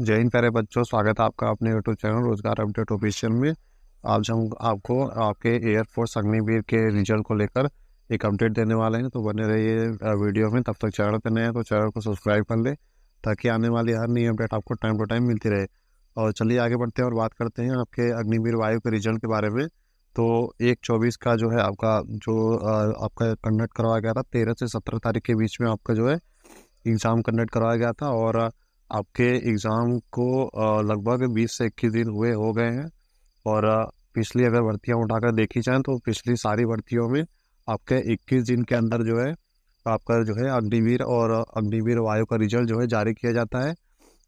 जय हिंद प्यारे बच्चों स्वागत है आपका अपने YouTube channel Rozgar update official में आज हम आपको आपके एयरफोर्स अग्निवीर के रिजल्ट को लेकर एक अपडेट देने वाले हैं तो बने रहिए वीडियो में तब तक चैनल पर नए हैं तो चैनल को सब्सक्राइब कर लें ताकि आने वाली हर नई अपडेट आपको टाइम टू टाइम मिलती रहे और चलिए आगे बढ़ते हैं और बात करते हैं आपके अग्निवीर वायु के रिजल्ट के बारे में तो एक चौबीस का जो है आपका जो आपका कंडक्ट करवाया गया था तेरह से सत्रह तारीख के बीच में आपका जो है एग्ज़ाम कंडक्ट करवाया गया था और आपके एग्ज़ाम को लगभग बीस से इक्कीस दिन हुए हो गए हैं और पिछली अगर भर्तियाँ उठाकर देखी जाएँ तो पिछली सारी भर्तियों में आपके इक्कीस दिन के अंदर जो है आपका जो है अग्निवीर और अग्निवीर वायु का रिजल्ट जो है जारी किया जाता है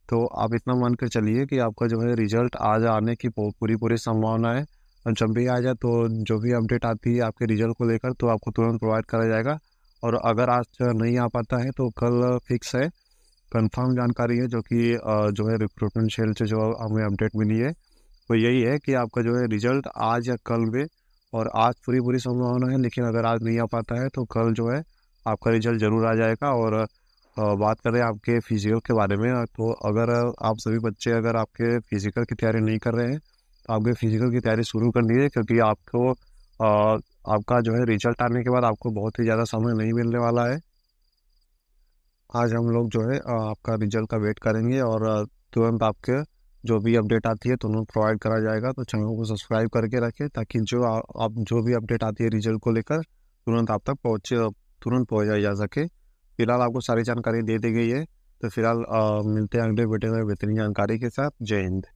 तो आप इतना मान कर चलिए कि आपका जो है रिजल्ट आज आने की पूरी पूरी संभावना है और जब भी आ जाए तो जो भी अपडेट आती है आपके रिजल्ट को लेकर तो आपको तुरंत प्रोवाइड करा जाएगा और अगर आज नहीं आ पाता है तो कल फिक्स है कंफर्म जानकारी है जो कि जो है रिक्रूटमेंट सेल से जो हमें अपडेट मिली है वो तो यही है कि आपका जो है रिजल्ट आज या कल में और आज पूरी पूरी संभावना है लेकिन अगर आज नहीं आ पाता है तो कल जो है आपका रिजल्ट ज़रूर आ जाएगा और बात करें आपके फिजिकल के बारे में तो अगर आप सभी बच्चे अगर आपके फिजिकल की तैयारी नहीं कर रहे हैं तो आपके फिजिकल की तैयारी शुरू कर दीजिए क्योंकि आपको आपका जो है रिजल्ट आने के बाद आपको बहुत ही ज़्यादा समय नहीं मिलने वाला है आज हम लोग जो है आपका रिजल्ट का वेट करेंगे और तुरंत आपके जो भी अपडेट आती है तो उन्होंने प्रोवाइड करा जाएगा तो चैनल को सब्सक्राइब करके रखें ताकि जो आप जो भी अपडेट आती है रिजल्ट को लेकर तुरंत आप तक पहुँच तुरंत पहुँचाई जा सके फिलहाल आपको सारी जानकारी दे दी गई है तो फिलहाल मिलते हैं अगले वीडियो में बेहतरीन जानकारी के साथ जय हिंद